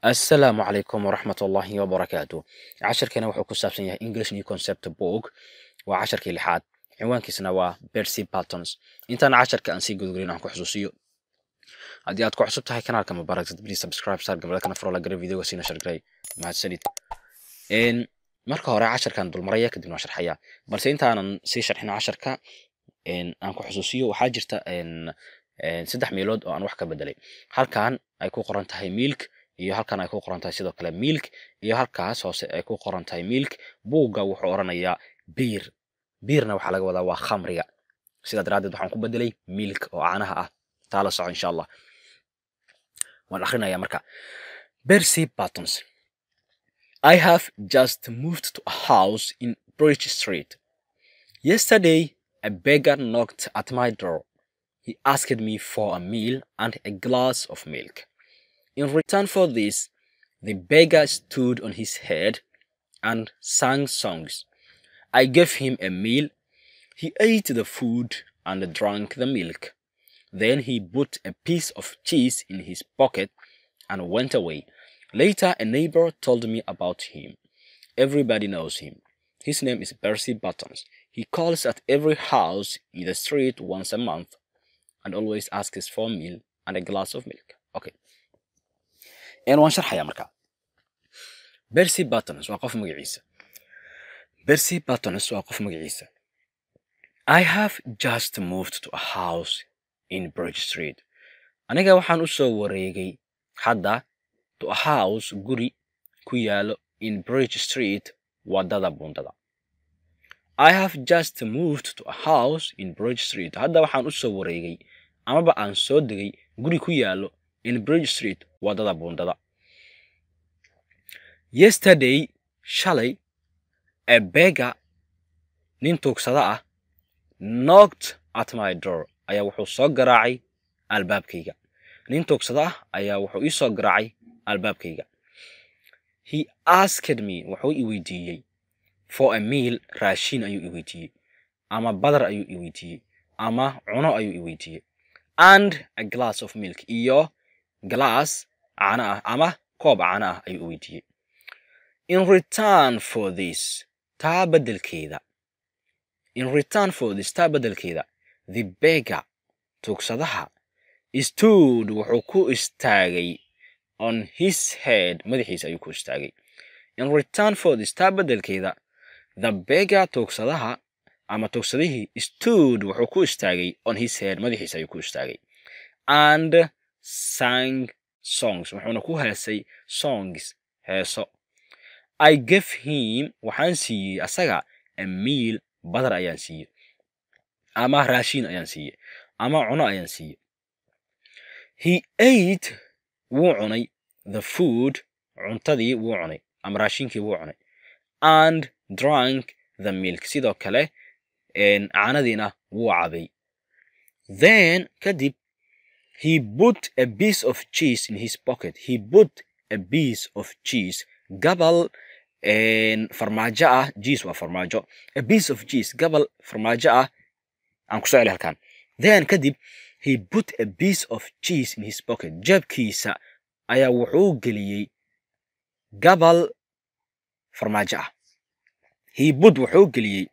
assalaamu calaykum waraxmatullaahi wabarakaatu cashirkani wuxuu ku saabsan yahay english new concept book waa casharkii lixaad ciwaankiisna waa bersy patons intaan casharka aan sii gudgurin aan ku xusuusiyo haddii aad ku cusub tahay kanaalka mubaaragtid please subscribe sar gabadhakana furola gara videoga siina shargaray mahadsanid marka hore casharkan dulmaraya kadibna waan sharxaya balse intaanan sii sharxin casharka aan ku xusuusiyo waxaa jirta saddex meelood oo aan wax ka bedelay halkan ay ku qoran tahay milk iyo halkan ay ku qorantahay sidoo kale milk iyo halkaas hoose ay ku qorantahay milk buugga wuxuu oranayaa biir biirna waxaa laga wadaa waa khamriga sidaa daraaddeed waxaan ku bedelay milk oo caanaha ah taala soco insha allah waan akhrinayaa marka bersy buttons i have just moved to a house in bridge street yesterday a beggar knocked at my door he asked me for a meal and a glass of milk In return for this, the beggar stood on his head and sang songs. I gave him a meal. He ate the food and drank the milk. Then he put a piece of cheese in his pocket and went away. Later, a neighbor told me about him. Everybody knows him. His name is Percy Buttons. He calls at every house in the street once a month and always asks for a meal and a glass of milk. Okay. waan sharxayaa markaa bercy batonus waa qof magaciisa bercy batonus waa qof magaciisa i have just moved to a house in bridge street aniga waxaan u soo wareegay hadda to a house guri ku yaalo in bridge street wadada buundada i have just moved to a house in bridge street hadda waxaan u soo wareegay amaba aan soo degay guri ku yaalo in bridge street waddada buundada yesterday shalay a begger nin tuugsada ah knocked at my door ayaa wuxuu soo garaacay albaabkayga nin tuugsada ah ayaa wuxuu ii soo garaacay albaabkayga he asked me wuxuu i weydiiyey for a meal raashiin ayuu i weydiiyey ama badar ayuu i weydiiyey ama cuno ayuu i weydiiyey and a glass of milk iyo glass cano ah ama koob cano ah ayuu u weydiiyey in return for this taa bedelkeeda in return for this taa bedelkeeda the bega tuugsadaha stood wuxuu ku istaagay on his head madaxiisa ayuu ku istaagay in return for this taa bedelkeeda the bega tuugsadaha ama tuugsadihii stood wuxuu ku istaagay on his head madaxiisa ayuu ku istaagay and sang songs wuxuuna ku heesay songs heeso i gave him waxaan siiyey asaga amiil badar ayaan siiyey ama raashiin ayaan siiyey ama cuno ayaan siiyey he ate wuu cunay the food cuntadii wuu cunay ama raashinkii wuu cunay and drunk the milk sidoo kale canadiina wuu cabay then kadib He put a piece of cheese in his pocket. He put a piece of cheese. Gabal farmaajo ah cheese waa farmaajo. A piece of cheese. Gabal farmaajo ah. Aan ku soo celi halkan. Then kadib he put a piece of cheese in his pocket. Jeebkiisa ayaa wuxuu geliyey gabal farmaajo ah. He put wuxuu geliyey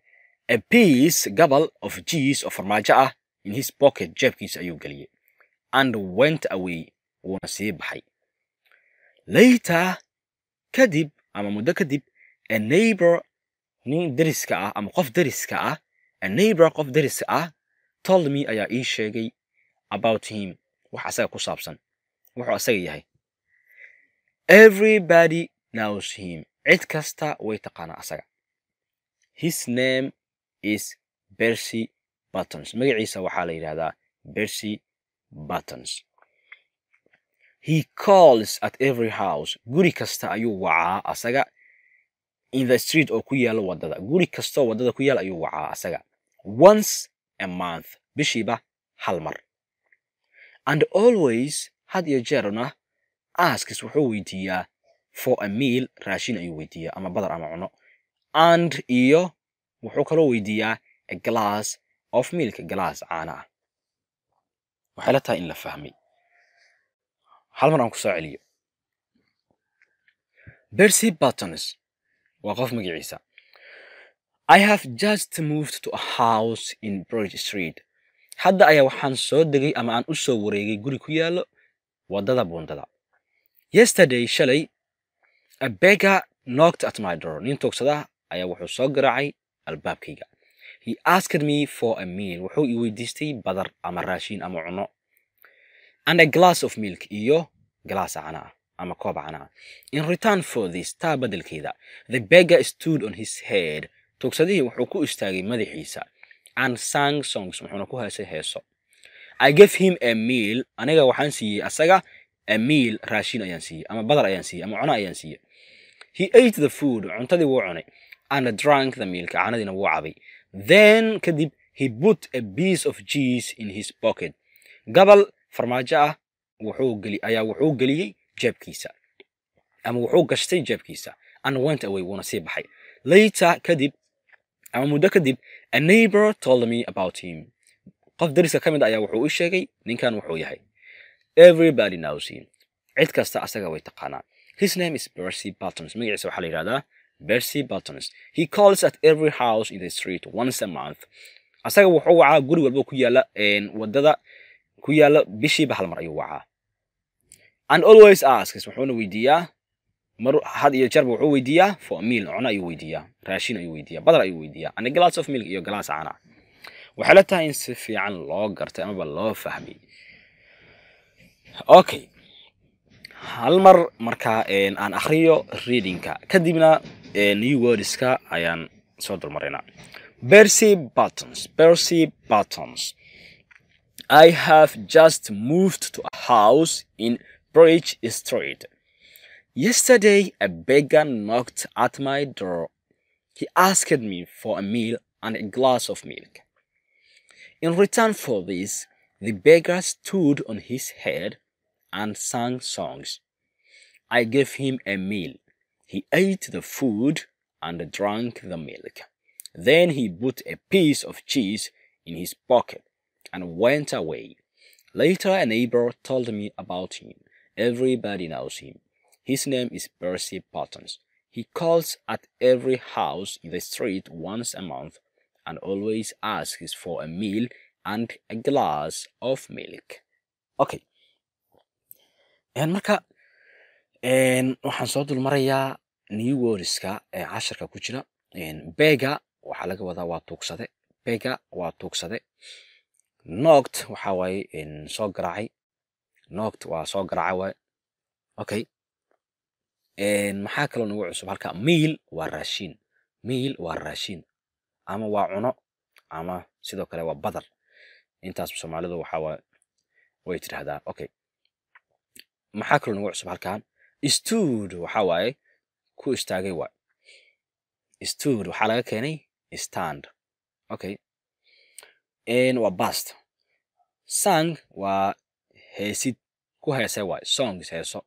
a piece gabal of cheese oo farmaajo ah in his pocket jeebkiisa ayuu geliyey and went away wuuna sii baxay later kadib ama muddo kadib a neighbor nin deriska ah ama qof deriska ah a neighbor qof deriska ah told me ayaa ii sheegay about him wax asaga ku saabsan wuxuu asaga yahay everybody knows him cid kasta way taqaanaa asaga his name is bersy buttons magaciisa waxaa la yidhahdaa bersy buttons he calls at every house guri kasta ayuu wacaa asaga in the street oo ku yaala wadada guri kastoo wadada ku yaal ayuu wacaa asaga once a month bishiiba hal mar and always had iyo jeerna aaskis wuxuu weydiiyaa for a meal raashin ayuu weydiiyaa ama badar ama cuno and iyo wuxuu kaloo weydiiyaa a glass of milka glass caana ah waxay la tahay in la fahmay hal mar aan ku soo celiyo Percy Buttons waa qof magaciisa I have just moved to a house in Bridge Street hadda ayaa waxaan soo degay ama aan u soo wareegay guri ku yaallo waddada buundada yesterday shalay a beggar knocked at my door nin toogsada ayaa wuxuu soo garaacay albaabkayga he asked me for a meal wuxuu i weydiistay badar ama raashiin ama cuno and a glass of milk iyo glass cana ah ama koob cana ah in return for this taa beddelkeeda the beggar stood on his head tugsadihii wuxuu ku istaagay madaxiisa and sang songs wuxuuna ku heesay heeso i gave him a meal aniga waxaan siiyey asaga a meal raashin ayaan siiyey ama badar ayaan siiyey ama cuno ayaan siiyey he ate the food cuntadii wuu cunay and drank the milk canadiina wuu cabay then kadib he put a piece of cheese in his pocket gobol farmaajo ah ayaa wuxuu geliyey jeebkiisa ama wuxuu gashtay jeebkiisa and went away wuuna sii baxay later kadib ama muddo kadib a neighbor told me about him qof dariska ka mid ah ayaa wuxuu ii sheegay ninkan wuxuu yahay everybody knows him cid kasta asaga way taqaanaa his name is percy buttons magaciisa waxaa la yidhahdaa Percy Buttons. He calls at every house in the street once a month. asaga wuxuu wacaa guri walba ku yaala wadada ku yaala bishiiba hal mar ayuu wacaa and always asks wuxuuna weydiiyaa mar had iyo jeerba wuxuu weydiiyaa for meal cunno ayuu weydiiyaa raashin ayuu weydiiyaa badar ayuu weydiiyaa and a glass of milk iyo glass caana waxay la tahay in si fiican loo gartay amaba loo fahmay okay hal mar markaa aan akhriyo readingka kadibna new wordska ayaan soo dulmaraynaa Percy buttons Percy buttons i have just moved to a house in bridge street yesterday a beggar knocked at my door he asked me for a meal and a glass of milk in return for this the beggar stood on his head and sang songs. I gave him a meal. He ate the food and drank the milk. Then he put a piece of cheese in his pocket and went away. Later, a neighbor told me about him. Everybody knows him. His name is Percy Pattons. He calls at every house in the street once a month and always asks for a meal and a glass of milk. Okay, marka waxaan soo dulmarayaa new worriska ee casharka ku jira bega waxaa laga wadaa waa tuugsade bega waa tuugsade noct waxaa waaye soo garaacay noct waa soo garaaca waaye okay maxaa kaloo nagu cusub halka miil waa raashin miil waa raashin ama waa cuno ama sidoo kale waa badar intaas soomaalidu waxaa waaye way tidhahdaa okay maxaa kaloo nagu cusub halkan stuud waxa waaye ku istaagay waay stuud waxaa laga keenay stand okay n waa bast sang waa heesid ku heesay waay songs heeso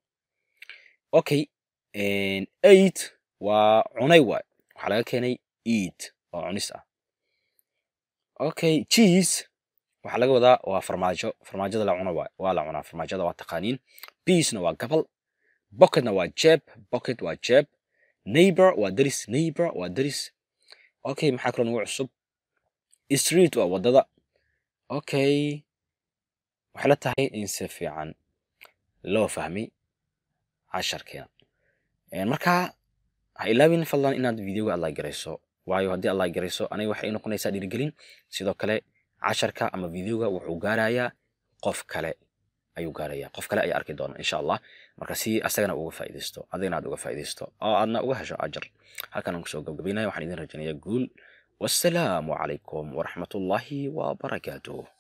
okay eight waa cunay waay waxaa laga keenay eat oo cunis ah okay cheese waxaa laga wadaa waa farmaajo farmaajada la cuno waa la cunaa farmaajada waa taqaaniin beesna waa gabal bocketna waa jeeb bocket waa jeeb neighbor waa deris neighbor waa deris okay maxaa kaloo nagu cusub street waa wadada okay waxay la tahay in si fiican loo fahmay casharkeena marka ha ilaabin fadlan inaad videoga adlaagarayso waayo haddii adlaagarayso aniga waxay noqonaysaa dhiirigelin sidoo kale casharka ama videoga wuxuu gaarayaa qof kale ayuu gaaraya qof kale ayaa arki doona insha allah marka si asagana uga faa'idaysto adigana aad uga faa'idaysto oo aadna uga hesho ajar halkan aan kusoo gabgabaynaya waxaan idin rajaynayaa guul wassalaamu calaykum waraxmatullaahi wabarakaatuh